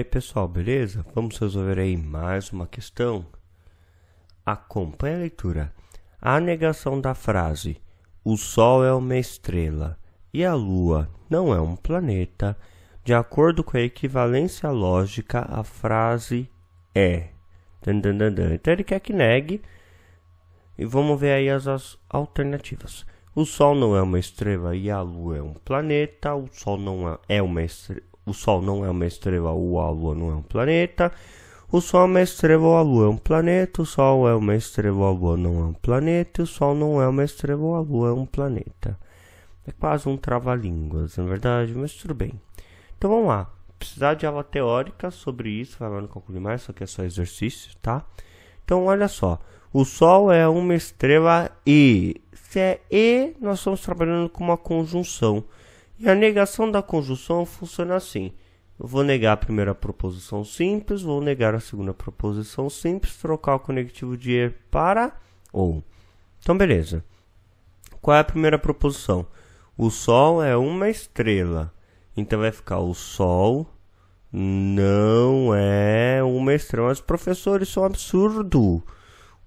aí pessoal, beleza? Vamos resolver aí mais uma questão. Acompanhe a leitura. A negação da frase o Sol é uma estrela e a Lua não é um planeta, de acordo com a equivalência lógica, a frase é. Então ele quer que negue. E vamos ver aí as, as alternativas. O Sol não é uma estrela e a Lua é um planeta. O Sol não é, é uma estrela o Sol não é uma estrela ou a Lua não é um planeta. O Sol é uma estrela ou a Lua é um planeta. O Sol é uma estrela ou a Lua não é um planeta. O Sol não é uma estrela ou a Lua é um planeta. É quase um trava-línguas, na é verdade, mas tudo bem. Então vamos lá. Precisar de aula teórica sobre isso, vai lá no Mais, só que é só exercício, tá? Então olha só. O Sol é uma estrela E. Se é E, nós estamos trabalhando com uma conjunção. E a negação da conjunção funciona assim. Eu vou negar a primeira proposição simples, vou negar a segunda proposição simples, trocar o conectivo de er para ou. Então, beleza. Qual é a primeira proposição? O Sol é uma estrela. Então, vai ficar o Sol não é uma estrela. Mas, professores, isso é um absurdo.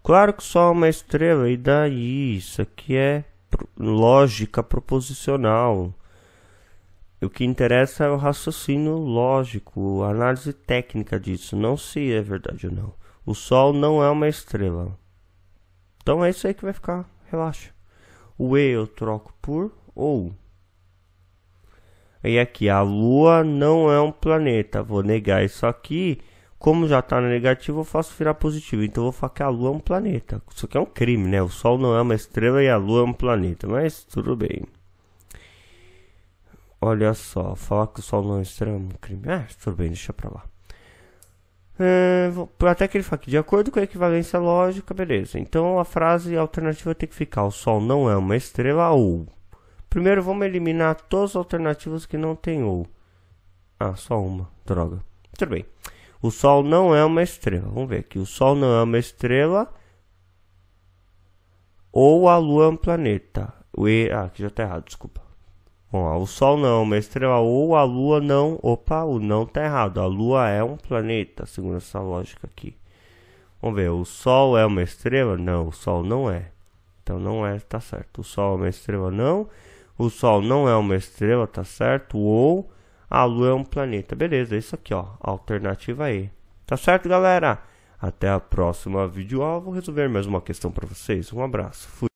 Claro que o Sol é uma estrela, e daí? Isso aqui é lógica proposicional. O que interessa é o raciocínio lógico, a análise técnica disso, não se é verdade ou não. O Sol não é uma estrela. Então é isso aí que vai ficar, relaxa. O E eu troco por ou. E aqui, a Lua não é um planeta. Vou negar isso aqui. Como já está no negativo, eu faço virar positivo. Então eu vou falar que a Lua é um planeta. Isso aqui é um crime, né? O Sol não é uma estrela e a Lua é um planeta. Mas tudo bem. Olha só, falar que o sol não estrela é um crime. Ah, tudo bem, deixa pra lá. É, vou, até que ele fala que de acordo com a equivalência lógica, beleza. Então a frase alternativa tem que ficar: o sol não é uma estrela ou. Primeiro vamos eliminar todas as alternativas que não tem ou. Ah, só uma, droga. Tudo bem. O sol não é uma estrela. Vamos ver aqui. O sol não é uma estrela ou a lua é um planeta. O e, ah, aqui já tá errado, desculpa. Bom, o Sol não, uma estrela ou a Lua não. Opa, o não tá errado. A Lua é um planeta, segundo essa lógica aqui. Vamos ver, o Sol é uma estrela? Não, o Sol não é. Então não é, tá certo. O Sol é uma estrela, não. O Sol não é uma estrela, tá certo? Ou a Lua é um planeta. Beleza, isso aqui, ó. Alternativa E. Tá certo, galera? Até a próxima videoaula. Vou resolver mais uma questão para vocês. Um abraço. Fui.